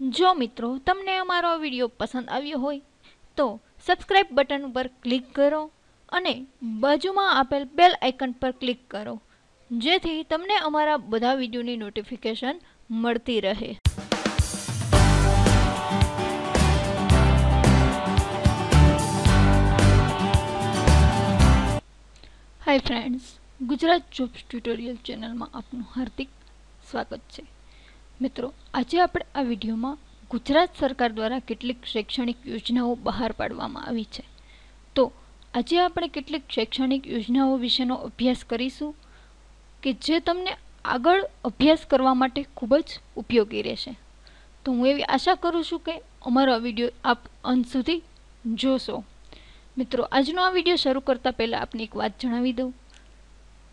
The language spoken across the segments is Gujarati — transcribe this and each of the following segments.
જો મિત્રો તમને અમારો વિડીયો પસંદ આવ્યો હોય તો સબસ્ક્રાઈબ બટન ઉપર ક્લિક કરો અને બાજુમાં આપેલ બેલ આઇકન પર ક્લિક કરો જેથી તમને અમારા બધા વિડીયોની નોટિફિકેશન મળતી રહે hi friends Gujarat jobs tutorial ચેનલમાં આપનું હાર્દિક સ્વાગત છે મિત્રો આજે આપણે આ વિડીયોમાં ગુજરાત સરકાર દ્વારા કેટલીક શૈક્ષણિક યોજનાઓ બહાર પાડવામાં આવી છે તો આજે આપણે કેટલીક શૈક્ષણિક યોજનાઓ વિશેનો અભ્યાસ કરીશું કે જે તમને આગળ અભ્યાસ કરવા માટે ખૂબ જ ઉપયોગી રહેશે તો હું એવી આશા કરું છું કે અમારો વિડીયો આપ અંત સુધી જોશો મિત્રો આજનો આ વિડીયો શરૂ કરતાં પહેલાં આપને એક વાત જણાવી દઉં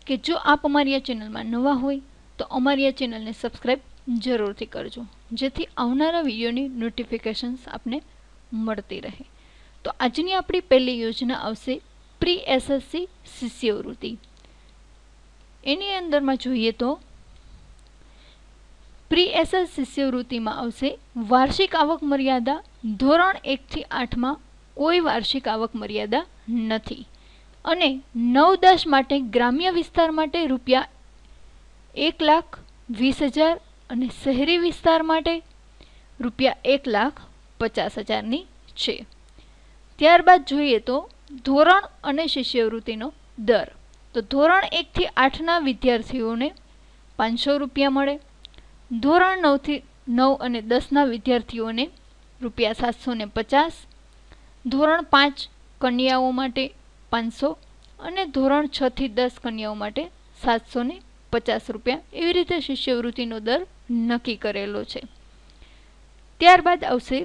કે જો આપ અમારી આ ચેનલમાં નવા હોય તો અમારી આ ચેનલને સબસ્ક્રાઈબ જરૂરથી કરજો જેથી આવનારા વિડીયોની નોટિફિકેશન્સ આપને મળતી રહે તો આજની આપણી પહેલી યોજના આવશે પ્રી એસએસસી શિષ્યવૃત્તિ એની અંદરમાં જોઈએ તો પ્રી એસએસ શિષ્યવૃત્તિમાં આવશે વાર્ષિક આવક મર્યાદા ધોરણ એકથી આઠમાં કોઈ વાર્ષિક આવક મર્યાદા નથી અને નવ દસ માટે ગ્રામ્ય વિસ્તાર માટે રૂપિયા એક લાખ વીસ હજાર અને શહેરી વિસ્તાર માટે રૂપિયા એક લાખ પચાસ હજારની છે ત્યારબાદ જોઈએ તો ધોરણ અને શિષ્યવૃત્તિનો દર તો ધોરણ એકથી આઠના વિદ્યાર્થીઓને પાંચસો રૂપિયા મળે ધોરણ નવથી નવ અને દસના વિદ્યાર્થીઓને રૂપિયા સાતસો ને પચાસ ધોરણ પાંચ કન્યાઓ માટે પાંચસો અને ધોરણ છથી દસ કન્યાઓ માટે સાતસો પચાસ રૂપિયા એવી રીતે શિષ્યવૃત્તિનો દર નક્કી કરેલો છે ત્યારબાદ આવશે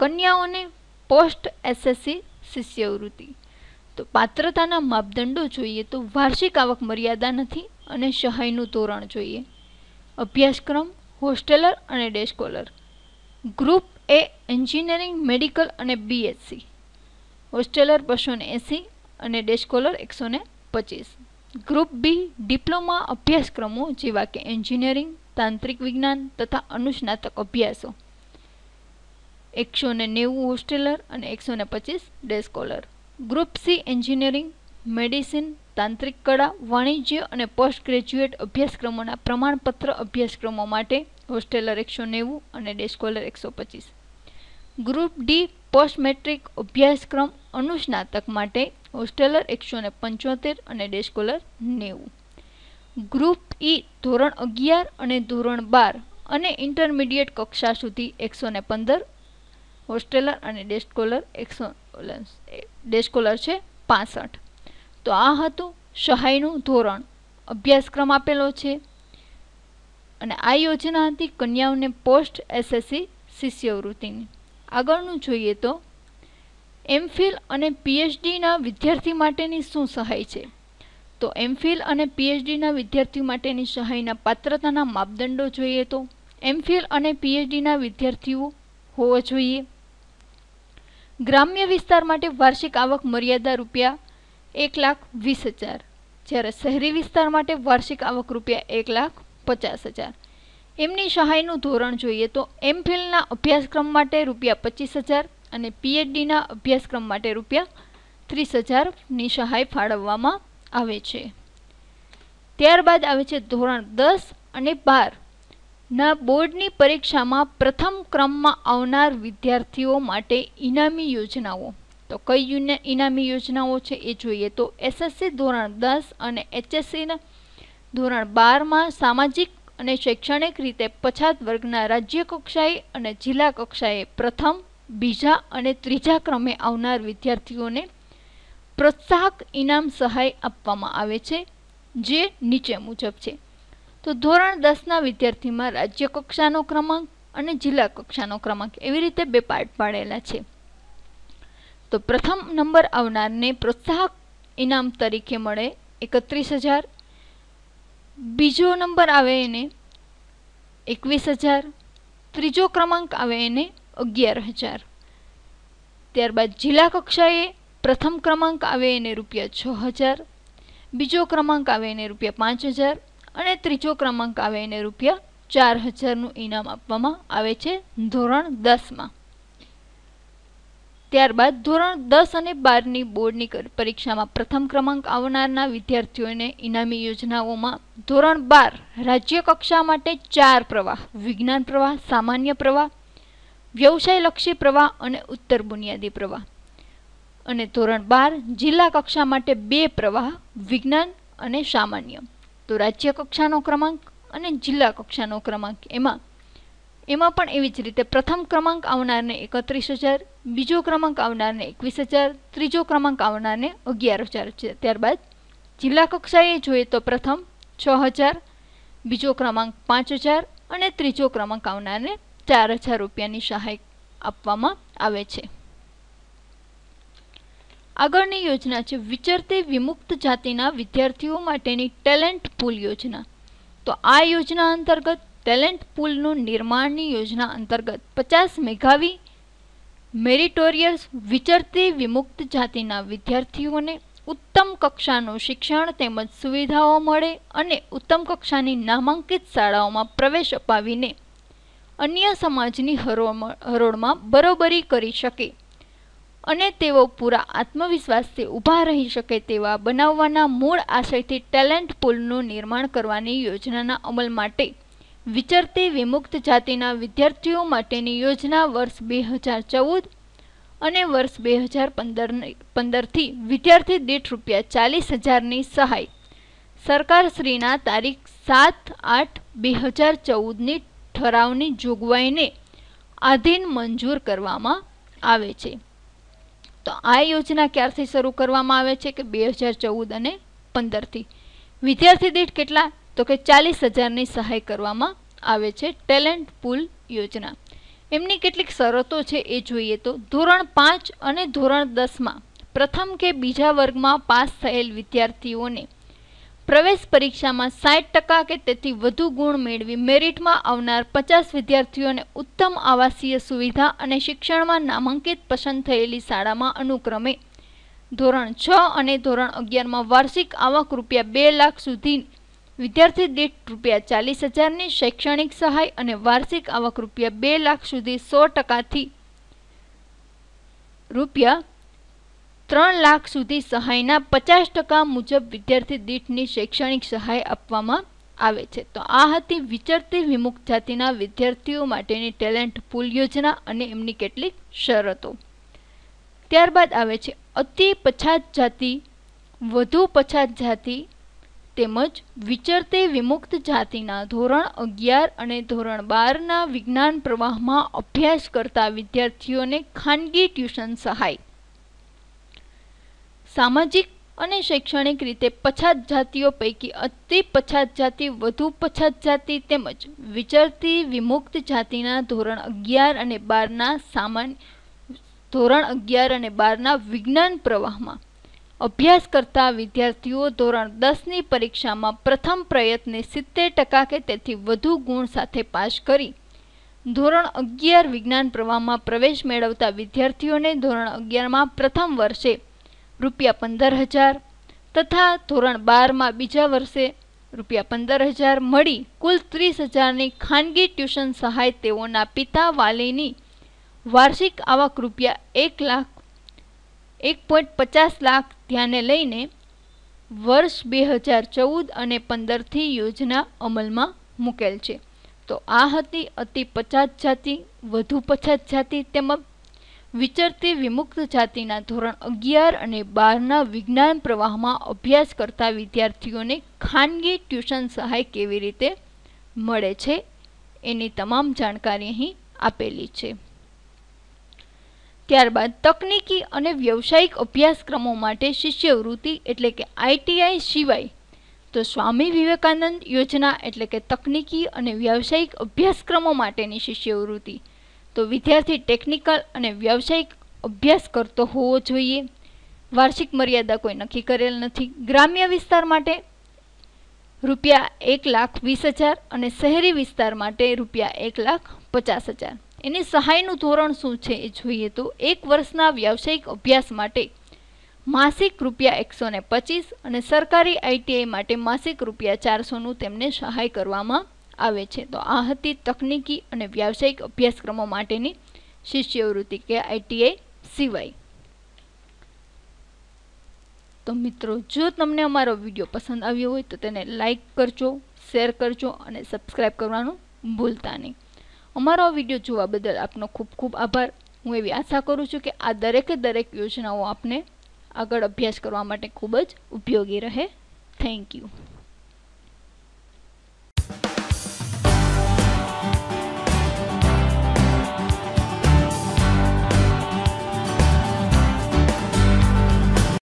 કન્યાઓને પોસ્ટ એસએસસી શિષ્યવૃત્તિ તો પાત્રતાના માપદંડો જોઈએ તો વાર્ષિક આવક મર્યાદા નથી અને સહાયનું ધોરણ જોઈએ અભ્યાસક્રમ હોસ્ટેલર અને day scholar group A engineering medical અને બીએસસી હોસ્ટેલર બસો ને એસી અને ડેસ્કોલર એકસો ને પચીસ ગ્રુપ બી ડિપ્લોમા અભ્યાસક્રમો જેવા કે એન્જિનિયરિંગ તાંત્રિક વિજ્ઞાન તથા અનુસ્નાતક અભ્યાસો એકસો ને નેવું હોસ્ટેલર અને એકસો ને પચીસ day scholar group C engineering medicine તાંત્રિક કળા વાણિજ્ય અને પોસ્ટ ગ્રેજ્યુએટ અભ્યાસક્રમોના પ્રમાણપત્ર અભ્યાસક્રમો માટે હોસ્ટેલર એકસો નેવું અને ડેસ્કોલર એકસો પચીસ ગ્રુપ ડી પોસ્ટ મેટ્રિક અભ્યાસક્રમ અનુસ્નાતક માટે હોસ્ટેલર એકસો ને પંચોતેર અને ડેસ્કોલર નેવું ગ્રુપ ઈ ધોરણ અગિયાર અને ધોરણ બાર અને ઇન્ટરમીડિયેટ કક્ષા સુધી એકસો ને પંદર હોસ્ટેલર અને ડેસ્કોલર એકસો ડેસ્કોલર છે પાસઠ તો આ હતું સહાયનું ધોરણ અભ્યાસક્રમ આપેલો છે અને આ યોજના હતી કન્યાઓને પોસ્ટ એસએસસી શિષ્યવૃત્તિની આગળનું જોઈએ તો એમફિલ અને પીએચડીના વિદ્યાર્થી માટેની શું સહાય છે તો એમફિલ અને પીએચડીના વિદ્યાર્થી માટેની સહાયના પાત્રતાના માપદંડો જોઈએ તો એમફિલ અને પીએચડીના વિદ્યાર્થીઓ હોવા જોઈએ ગ્રામ્ય વિસ્તાર માટે વાર્ષિક આવક મર્યાદા રૂપિયા એક લાખ વીસ હજાર જ્યારે શહેરી વિસ્તાર માટે વાર્ષિક આવક રૂપિયા એક લાખ પચાસ હજાર એમની સહાયનું ધોરણ જોઈએ તો એમફિલના અભ્યાસક્રમ માટે રૂપિયા પચીસ હજાર અને પીએચડીના અભ્યાસક્રમ માટે રૂપિયા ત્રીસ હજારની સહાય ફાળવવામાં આવે છે ત્યારબાદ આવે છે ધોરણ દસ અને બારના બોર્ડની પરીક્ષામાં પ્રથમ ક્રમમાં આવનાર વિદ્યાર્થીઓ માટે ઇનામી યોજનાઓ તો કઈ ઇનામી યોજનાઓ છે એ જોઈએ તો એસએસસી ધોરણ દસ અને એચએસસીના ધોરણ બારમાં સામાજિક અને શૈક્ષણિક રીતે પછાત વર્ગના રાજ્ય કક્ષાએ અને જિલ્લા કક્ષાએ પ્રથમ બીજા અને ત્રીજા ક્રમે આવનાર વિદ્યાર્થીઓને પ્રોત્સાહક ઇનામ સહાય આપવામાં આવે છે જે નીચે મુજબ છે તો ધોરણ દસના વિદ્યાર્થીમાં રાજ્ય કક્ષાનો ક્રમાંક અને જિલ્લા કક્ષાનો ક્રમાંક એવી રીતે બે પાર્ટ પાડેલા છે તો પ્રથમ નંબર આવનારને પ્રોત્સાહક ઇનામ તરીકે મળે એકત્રીસ હજાર બીજો નંબર આવે એને એકવીસ હજાર ત્રીજો ક્રમાંક આવે એને અગિયાર હજાર ત્યારબાદ જિલ્લા કક્ષાએ પ્રથમ ક્રમાંક આવે એને રૂપિયા છ હજાર બીજો ક્રમાંક આવે એને રૂપિયા પાંચ હજાર અને ત્રીજો ક્રમાંક આવે એને રૂપિયા ચાર હજારનું ઇનામ આપવામાં આવે છે ધોરણ દસમાં ત્યારબાદ ધોરણ દસ અને બારની બોર્ડની પરીક્ષામાં પ્રથમ ક્રમાંક આવનારના વિદ્યાર્થીઓને ઇનામી યોજનાઓમાં ધોરણ બાર રાજ્ય કક્ષા માટે ચાર પ્રવાહ વિજ્ઞાન પ્રવાહ સામાન્ય પ્રવાહ વ્યવસાયલક્ષી પ્રવાહ અને ઉત્તર બુનિયાદી પ્રવાહ અને ધોરણ બાર જિલ્લા કક્ષા માટે બે પ્રવાહ વિજ્ઞાન અને સામાન્ય તો રાજ્ય કક્ષાનો ક્રમાંક અને જિલ્લા કક્ષાનો ક્રમાંક એમાં એમાં પણ એવી જ રીતે પ્રથમ ક્રમાંક આવનારને એકત્રીસ હજાર બીજો ક્રમાંક આવનારને એકવીસ હજાર ત્રીજો ક્રમાંક આવનારને અગિયાર હજાર છે ત્યારબાદ જિલ્લા કક્ષાએ જોઈએ તો પ્રથમ છ હજાર બીજો ક્રમાંક પાંચ હજાર અને ત્રીજો ક્રમાંક આવનારને ચાર હજાર રૂપિયાની સહાય આપવામાં આવે છે આગળની યોજના છે વિચરતી વિમુક્ત જાતિના વિદ્યાર્થીઓ માટેની ટેલેન્ટ પુલ યોજના તો આ યોજના અંતર્ગત ટેલેન્ટ પુલનું નિર્માણની યોજના અંતર્ગત પચાસ મેઘાવી મેરિટોરિયસ વિચરતી વિમુક્ત જાતિના વિદ્યાર્થીઓને ઉત્તમ કક્ષાનું શિક્ષણ તેમજ સુવિધાઓ મળે અને ઉત્તમ કક્ષાની નામાંકિત શાળાઓમાં પ્રવેશ અપાવીને અન્ય સમાજની હરોળમાં બરોબરી કરી શકે અને તેઓ પૂરા આત્મવિશ્વાસથી ઊભા રહી શકે તેવા બનાવવાના મૂળ આશયથી ટેલેન્ટ પુલનું નિર્માણ કરવાની યોજનાના અમલ માટે વિચરતી વિમુક્ત જાતિના વિદ્યાર્થીઓ માટેની યોજના વર્ષ બે હજાર ચૌદ અને વર્ષ બે હજાર પંદર પંદરથી વિદ્યાર્થી દીઠ રૂપિયા ચાલીસ હજારની સહાય સરકારશ્રીના તારીખ સાત આઠ બે હજાર ચૌદની ઠરાવની જોગવાઈને આધીન મંજૂર કરવામાં આવે છે તો આ યોજના ક્યારથી શરૂ કરવામાં આવે છે કે બે હજાર ચૌદ અને પંદરથી વિદ્યાર્થી દીઠ કેટલા તો કે ચાલીસ હજારની સહાય કરવામાં આવે છે ટેલેન્ટ પુલ યોજના એમની કેટલીક શરતો છે એ જોઈએ તો ધોરણ પાંચ અને ધોરણ દસમાં પ્રથમ કે બીજા વર્ગમાં પાસ થયેલ વિદ્યાર્થીઓને પ્રવેશ પરીક્ષામાં સાઠ ટકા કે તેથી વધુ ગુણ મેળવી મેરિટમાં આવનાર પચાસ વિદ્યાર્થીઓને ઉત્તમ આવાસીય સુવિધા અને શિક્ષણમાં નામાંકિત પસંદ થયેલી શાળામાં અનુક્રમે ધોરણ છ અને ધોરણ અગિયારમાં વાર્ષિક આવક રૂપિયા બે લાખ સુધી વિદ્યાર્થી દીઠ રૂપિયા ચાલીસ હજારની શૈક્ષણિક સહાય અને વાર્ષિક આવક રૂપિયા બે લાખ સુધી સો ટકાથી રૂપિયા ત્રણ લાખ સુધી સહાયના પચાસ ટકા મુજબ વિદ્યાર્થી દીઠની શૈક્ષણિક સહાય આપવામાં આવે છે તો આ હતી વિચરતી વિમુક્ત જાતિના વિદ્યાર્થીઓ માટેની ટેલેન્ટ પુલ યોજના અને એમની કેટલીક શરતો ત્યારબાદ આવે છે અતિ પછાત જાતિ વધુ પછાત જાતિ તેમજ વિચરતી વિમુક્ત જાતિના ધોરણ અગિયાર અને ધોરણ બારના વિજ્ઞાન પ્રવાહમાં અભ્યાસ કરતા વિદ્યાર્થીઓને ખાનગી ટ્યુશન સહાય સામાજિક અને શૈક્ષણિક રીતે પછાત જાતિઓ પૈકી અતિ પછાત જાતિ વધુ પછાત જાતિ તેમજ વિચરતી વિમુક્ત જાતિના ધોરણ અગિયાર અને બારના સામાન્ય ધોરણ અગિયાર અને બારના વિજ્ઞાન પ્રવાહમાં અભ્યાસ કરતા વિદ્યાર્થીઓ ધોરણ દસની પરીક્ષામાં પ્રથમ પ્રયત્ને સિત્તેર ટકા કે તેથી વધુ ગુણ સાથે પાસ કરી ધોરણ અગિયાર વિજ્ઞાન પ્રવાહમાં પ્રવેશ મેળવતા વિદ્યાર્થીઓને ધોરણ અગિયારમાં પ્રથમ વર્ષે રૂપિયા પંદર હજાર તથા ધોરણ બારમાં બીજા વર્ષે રૂપિયા પંદર હજાર મળી કુલ ત્રીસ હજારની ખાનગી ટ્યુશન સહાય તેઓના પિતા વાલીની વાર્ષિક આવક રૂપિયા એક લાખ એક પોઈન્ટ પચાસ લાખ ધ્યાને લઈને વર્ષ બે હજાર ચૌદ અને પંદરથી યોજના અમલમાં મૂકેલ છે તો આ હતી અતિ પછાત જાતિ વધુ પછાત જાતિ તેમજ વિચરતી વિમુક્ત જાતિના ધોરણ અગિયાર અને બારના વિજ્ઞાન પ્રવાહમાં અભ્યાસ કરતા વિદ્યાર્થીઓને ખાનગી ટ્યુશન સહાય કેવી રીતે મળે છે એની તમામ જાણકારી અહીં આપેલી છે ત્યારબાદ તકનીકી અને વ્યવસાયિક અભ્યાસક્રમો માટે શિષ્યવૃત્તિ એટલે કે આઈટીઆઈ સિવાય તો સ્વામી વિવેકાનંદ યોજના એટલે કે તકનીકી અને વ્યવસાયિક અભ્યાસક્રમો માટેની શિષ્યવૃત્તિ તો વિદ્યાર્થી ટેકનિકલ અને વ્યવસાયિક અભ્યાસ કરતો હોવો જોઈએ વાર્ષિક મર્યાદા કોઈ નક્કી કરેલ નથી ગ્રામ્ય વિસ્તાર માટે રૂપિયા એક લાખ વીસ હજાર અને શહેરી વિસ્તાર માટે રૂપિયા એક લાખ પચાસ હજાર એની સહાયનું ધોરણ શું છે એ જોઈએ તો એક વર્ષના વ્યવસાયિક અભ્યાસ માટે માસિક રૂપિયા એકસો પચીસ અને સરકારી આઈટીઆઈ માટે માસિક રૂપિયા ચારસોનું તેમને સહાય કરવામાં આવે છે તો આ હતી તકનીકી અને વ્યાવસાયિક અભ્યાસક્રમો માટેની શિષ્યવૃત્તિ કે આઈટીઆઈ સિવાય તો મિત્રો જો તમને અમારો વિડીયો પસંદ આવ્યો હોય તો તેને લાઇક કરજો શેર કરજો અને સબસ્ક્રાઈબ કરવાનું ભૂલતા નહીં અમારો વિડીયો જોવા બદલ આપનો ખૂબ ખૂબ આભાર હું એવી આશા કરું છું કે આ દરેકે દરેક યોજનાઓ આપને આગળ અભ્યાસ કરવા માટે ખૂબ જ ઉપયોગી રહે થેન્ક યુ